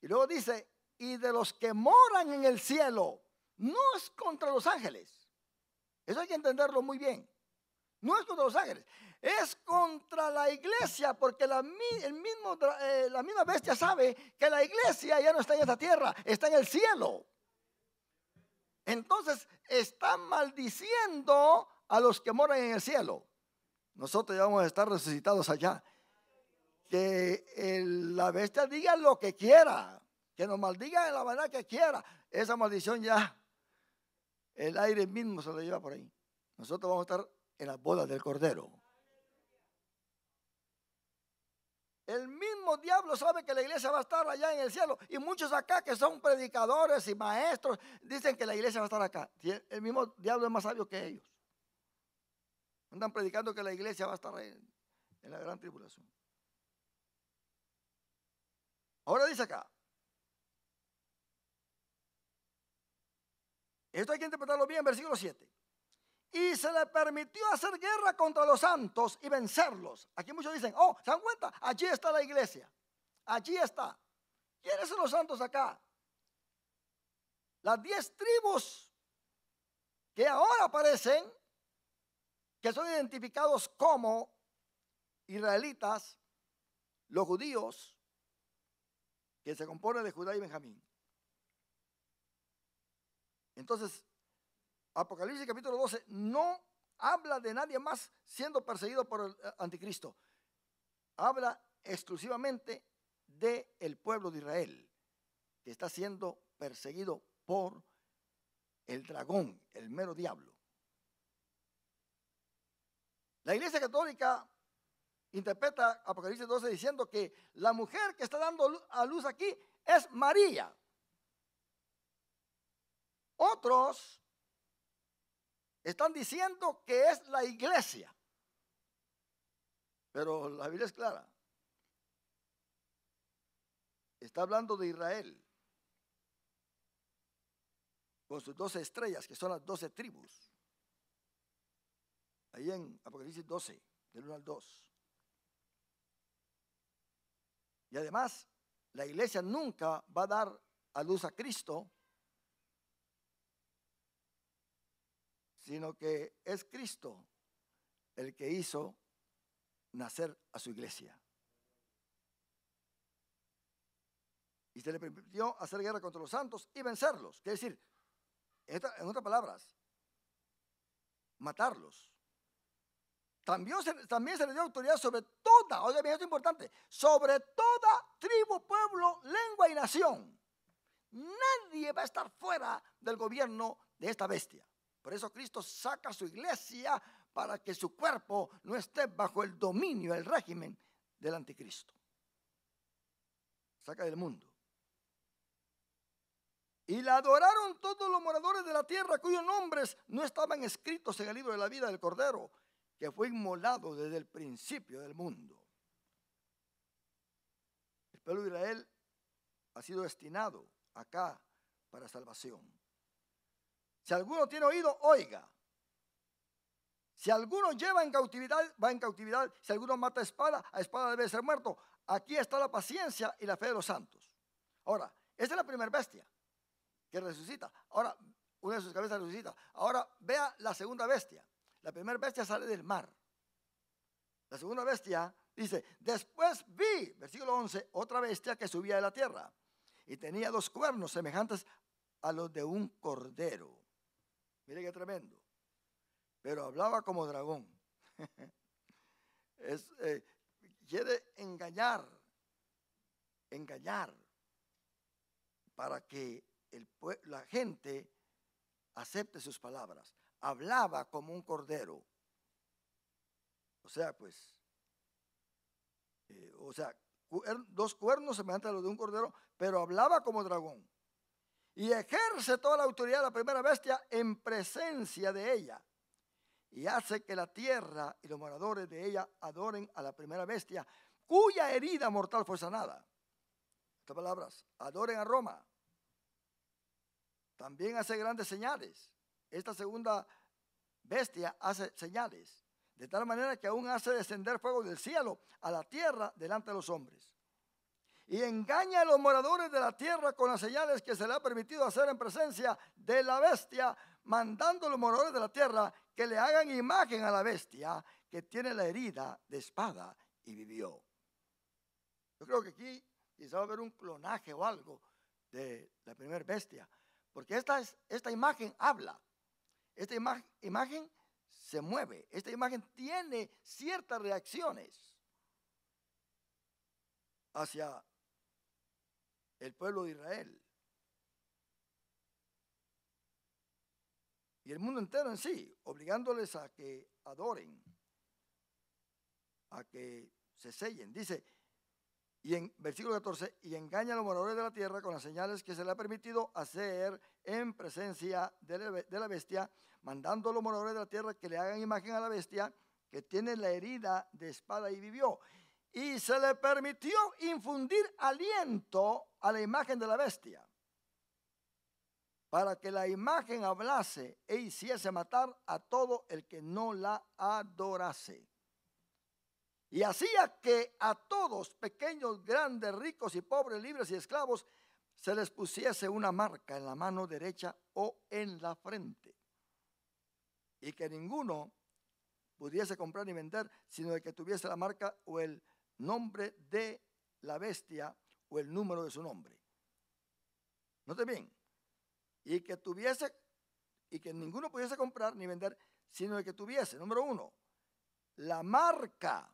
Y luego dice, y de los que moran en el cielo, no es contra los ángeles. Eso hay que entenderlo muy bien. No es contra los ángeles es contra la iglesia, porque la, el mismo, eh, la misma bestia sabe que la iglesia ya no está en esta tierra, está en el cielo. Entonces está maldiciendo a los que moran en el cielo. Nosotros ya vamos a estar resucitados allá. Que la bestia diga lo que quiera, que nos maldiga de la manera que quiera. Esa maldición ya, el aire mismo se lo lleva por ahí. Nosotros vamos a estar en las bodas del Cordero. El mismo diablo sabe que la iglesia va a estar allá en el cielo. Y muchos acá que son predicadores y maestros dicen que la iglesia va a estar acá. El mismo diablo es más sabio que ellos. Andan predicando que la iglesia va a estar en, la gran tribulación. Ahora dice acá. Esto hay que interpretarlo bien, versículo 7 y se le permitió hacer guerra contra los santos y vencerlos. Aquí muchos dicen, oh, ¿se dan cuenta? Allí está la iglesia. Allí está. ¿Quiénes son los santos acá? Las diez tribus que ahora aparecen, que son identificados como israelitas, los judíos, que se componen de Judá y Benjamín. Entonces, Apocalipsis capítulo 12 no habla de nadie más siendo perseguido por el eh, anticristo. Habla exclusivamente de el pueblo de Israel, que está siendo perseguido por el dragón, el mero diablo. La Iglesia Católica interpreta Apocalipsis 12 diciendo que la mujer que está dando a luz aquí es María. Otros están diciendo que es la iglesia. Pero la Biblia es clara. Está hablando de Israel. Con sus doce estrellas, que son las doce tribus. Ahí en Apocalipsis 12, del 1 al 2. Y además, la iglesia nunca va a dar a luz a Cristo sino que es Cristo el que hizo nacer a su iglesia. Y se le permitió hacer guerra contra los santos y vencerlos. Quiere decir, en otras palabras, matarlos. También se, también se le dio autoridad sobre toda, oye bien, esto es importante, sobre toda tribu, pueblo, lengua y nación. Nadie va a estar fuera del gobierno de esta bestia. Por eso Cristo saca su iglesia para que su cuerpo no esté bajo el dominio, el régimen del anticristo. Saca del mundo. Y la adoraron todos los moradores de la tierra cuyos nombres no estaban escritos en el libro de la vida del Cordero, que fue inmolado desde el principio del mundo. El pueblo de Israel ha sido destinado acá para salvación. Si alguno tiene oído, oiga. Si alguno lleva en cautividad, va en cautividad. Si alguno mata a espada, a espada debe ser muerto. Aquí está la paciencia y la fe de los santos. Ahora, esta es la primera bestia que resucita. Ahora, una de sus cabezas resucita. Ahora, vea la segunda bestia. La primera bestia sale del mar. La segunda bestia dice, después vi, versículo 11, otra bestia que subía de la tierra y tenía dos cuernos semejantes a los de un cordero Mire qué tremendo. Pero hablaba como dragón. es, eh, quiere engañar, engañar, para que la gente acepte sus palabras. Hablaba como un cordero. O sea, pues, eh, o sea, dos cuernos semejantes a los de un cordero, pero hablaba como dragón y ejerce toda la autoridad de la primera bestia en presencia de ella y hace que la tierra y los moradores de ella adoren a la primera bestia cuya herida mortal fue sanada. Estas palabras, adoren a Roma. También hace grandes señales. Esta segunda bestia hace señales. De tal manera que aún hace descender fuego del cielo a la tierra delante de los hombres y engaña a los moradores de la tierra con las señales que se le ha permitido hacer en presencia de la bestia, mandando a los moradores de la tierra que le hagan imagen a la bestia que tiene la herida de espada y vivió. Yo creo que aquí quizá va a haber un clonaje o algo de la primera bestia, porque esta, esta imagen habla, esta imagen se mueve, esta imagen tiene ciertas reacciones hacia el pueblo de Israel. Y el mundo entero en sí, obligándoles a que adoren, a que se sellen. Dice, y en versículo 14, y engaña a los moradores de la tierra con las señales que se le ha permitido hacer en presencia de la bestia, mandando a los moradores de la tierra que le hagan imagen a la bestia que tiene la herida de espada y vivió y se le permitió infundir aliento a la imagen de la bestia para que la imagen hablase e hiciese matar a todo el que no la adorase. Y hacía que a todos, pequeños, grandes, ricos y pobres, libres y esclavos, se les pusiese una marca en la mano derecha o en la frente. Y que ninguno pudiese comprar ni vender, sino el que tuviese la marca o el nombre de la bestia o el número de su nombre. Note bien. Y que tuviese, y que ninguno pudiese comprar ni vender, sino el que tuviese, número uno, la marca,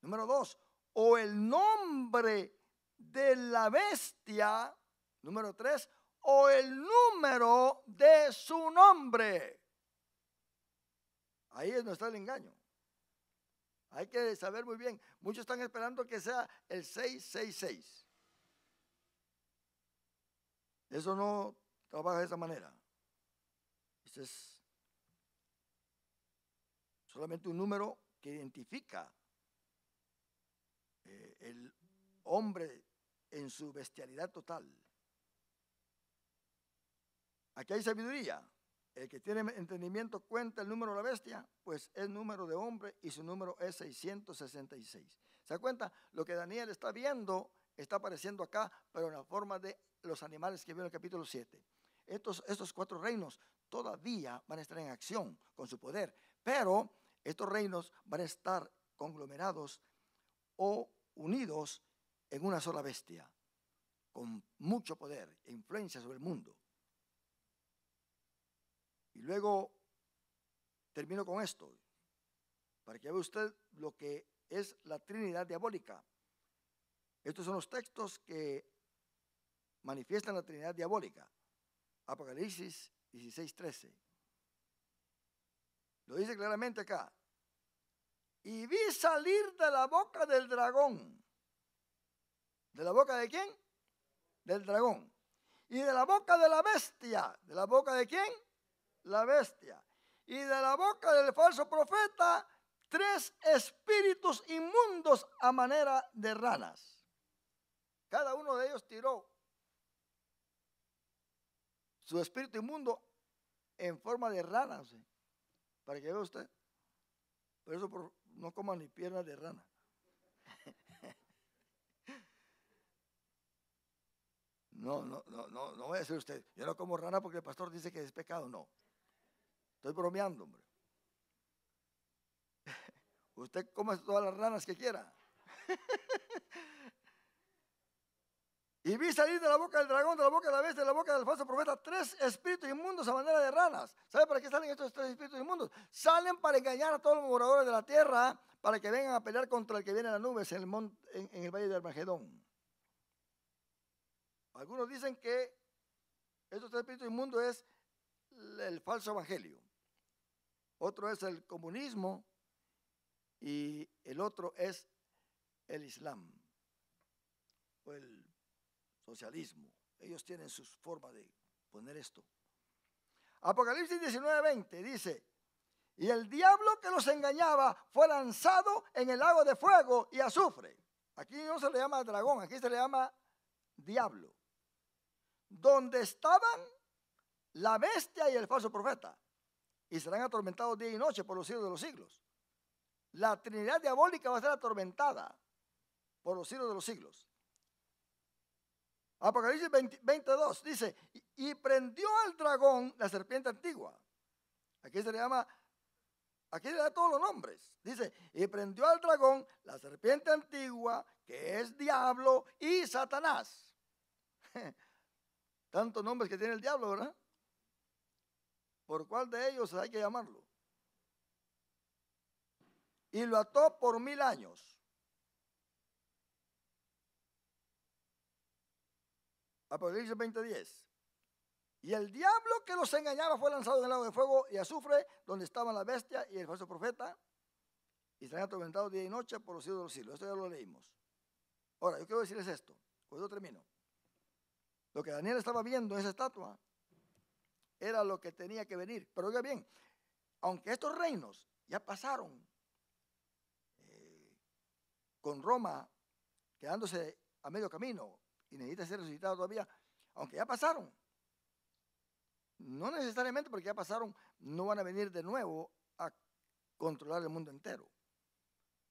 número dos, o el nombre de la bestia, número tres, o el número de su nombre. Ahí es donde está el engaño. Hay que saber muy bien. Muchos están esperando que sea el 666. Eso no trabaja de esa manera. Este es solamente un número que identifica eh, el hombre en su bestialidad total. Aquí hay sabiduría. El que tiene entendimiento cuenta el número de la bestia, pues es número de hombre y su número es 666. ¿Se da cuenta? Lo que Daniel está viendo está apareciendo acá, pero en la forma de los animales que vio en el capítulo 7. Estos, estos cuatro reinos todavía van a estar en acción con su poder, pero estos reinos van a estar conglomerados o unidos en una sola bestia, con mucho poder e influencia sobre el mundo. Y luego termino con esto, para que vea usted lo que es la Trinidad diabólica. Estos son los textos que manifiestan la Trinidad diabólica. Apocalipsis 16:13. Lo dice claramente acá. Y vi salir de la boca del dragón. ¿De la boca de quién? Del dragón. Y de la boca de la bestia. ¿De la boca de quién? la bestia. Y de la boca del falso profeta, tres espíritus inmundos a manera de ranas. Cada uno de ellos tiró su espíritu inmundo en forma de ranas. Para que vea usted. Por eso no coma ni piernas de rana. No, no, no, no, no voy a decir usted, yo no como rana porque el pastor dice que es pecado, no. Estoy bromeando, hombre. Usted come todas las ranas que quiera. y vi salir de la boca del dragón, de la boca de la bestia, de la boca del falso profeta, tres espíritus inmundos a manera de ranas. ¿Sabe para qué salen estos tres espíritus inmundos? Salen para engañar a todos los moradores de la tierra para que vengan a pelear contra el que viene en las nubes en el, valle de Armagedón. Algunos dicen que estos tres espíritus inmundos es el falso evangelio otro es el comunismo y el otro es el Islam o el socialismo. Ellos tienen sus formas de poner esto. Apocalipsis 19:20 dice, y el diablo que los engañaba fue lanzado en el lago de fuego y azufre. Aquí no se le llama dragón, aquí se le llama diablo. Donde estaban la bestia y el falso profeta y serán atormentados día y noche por los siglos de los siglos. La Trinidad diabólica va a ser atormentada por los siglos de los siglos. Apocalipsis 22 dice, y, prendió al dragón la serpiente antigua. Aquí se le llama, aquí le da todos los nombres. Dice, y prendió al dragón la serpiente antigua, que es diablo y Satanás. Tantos nombres que tiene el diablo, ¿verdad? ¿Por cuál de ellos hay que llamarlo? Y lo ató por mil años. Apocalipsis 20:10. Y el diablo que los engañaba fue lanzado en el lago de fuego y azufre, donde estaban la bestia y el falso profeta, y serán atormentado día y noche por los cielos de los siglos Esto ya lo leímos. Ahora, yo quiero decirles esto, cuando yo termino. Lo que Daniel estaba viendo en esa estatua era lo que tenía que venir. Pero oiga bien, aunque estos reinos ya pasaron eh, con Roma quedándose a medio camino y necesita ser resucitado todavía, aunque ya pasaron, no necesariamente porque ya pasaron, no van a venir de nuevo a controlar el mundo entero.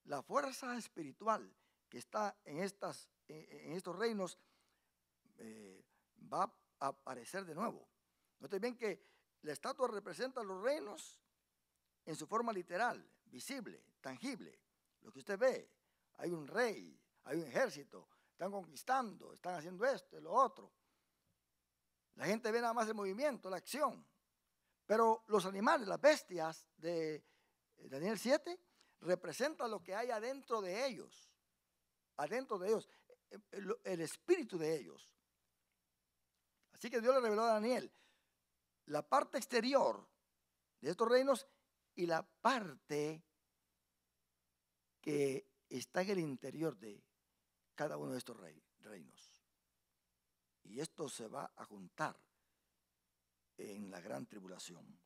La fuerza espiritual que está en, estas, en estos reinos eh, va a aparecer de nuevo. Note bien que la estatua representa los reinos en su forma literal, visible, tangible. Lo que usted ve, hay un rey, hay un ejército, están conquistando, están haciendo esto y lo otro. La gente ve nada más el movimiento, la acción. Pero los animales, las bestias de eh, Daniel 7, representan lo que hay adentro de ellos. Adentro de ellos. Eh, eh, el espíritu de ellos. Así que Dios le reveló a Daniel la parte exterior de estos reinos y la parte que está en el interior de cada uno de estos reinos. Y esto se va a juntar en la gran tribulación.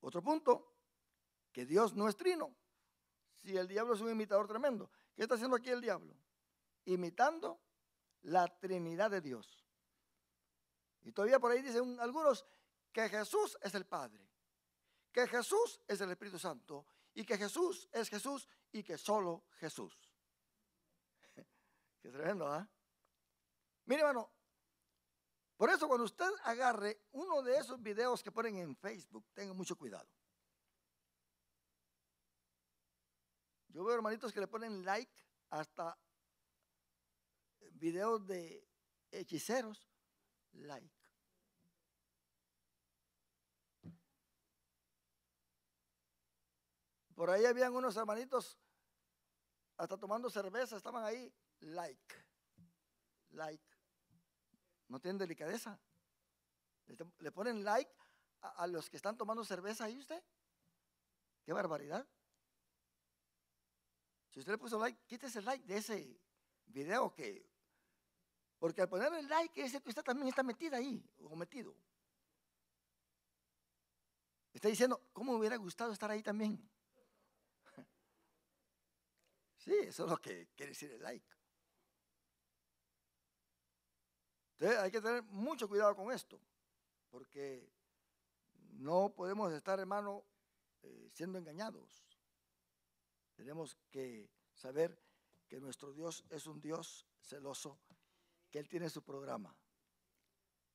Otro punto, que Dios no es trino. Si el diablo es un imitador tremendo, ¿qué está haciendo aquí el diablo? Imitando la Trinidad de Dios. Y todavía por ahí dicen algunos que Jesús es el Padre, que Jesús es el Espíritu Santo y que Jesús es Jesús y que solo Jesús. Qué tremendo, ¿ah? Mire, hermano, por eso cuando usted agarre uno de esos videos que ponen en Facebook, tenga mucho cuidado. Yo veo hermanitos que le ponen like hasta videos de hechiceros, like. Por ahí habían unos hermanitos hasta tomando cerveza, estaban ahí, like, like. No tienen delicadeza. Le ponen like a, los que están tomando cerveza ahí usted. Qué barbaridad. Si usted le puso like, quítese el like de ese video que... Porque al ponerle like, ese que usted también está metida ahí, o metido. Está diciendo, ¿cómo hubiera gustado estar ahí también? Sí, eso es lo que quiere decir el like. Entonces hay que tener mucho cuidado con esto, porque no podemos estar, hermano, eh, siendo engañados. Tenemos que saber que nuestro Dios es un Dios celoso, que Él tiene su programa.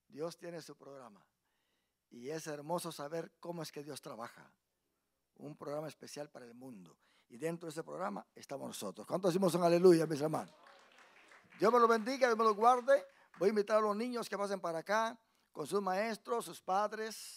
Dios tiene su programa. Y es hermoso saber cómo es que Dios trabaja. Un programa especial para el mundo. Y dentro de ese programa estamos nosotros. ¿Cuántos decimos un aleluya, mis hermanos? Dios me lo bendiga, Dios me lo guarde. Voy a invitar a los niños que pasen para acá con sus maestros, sus padres,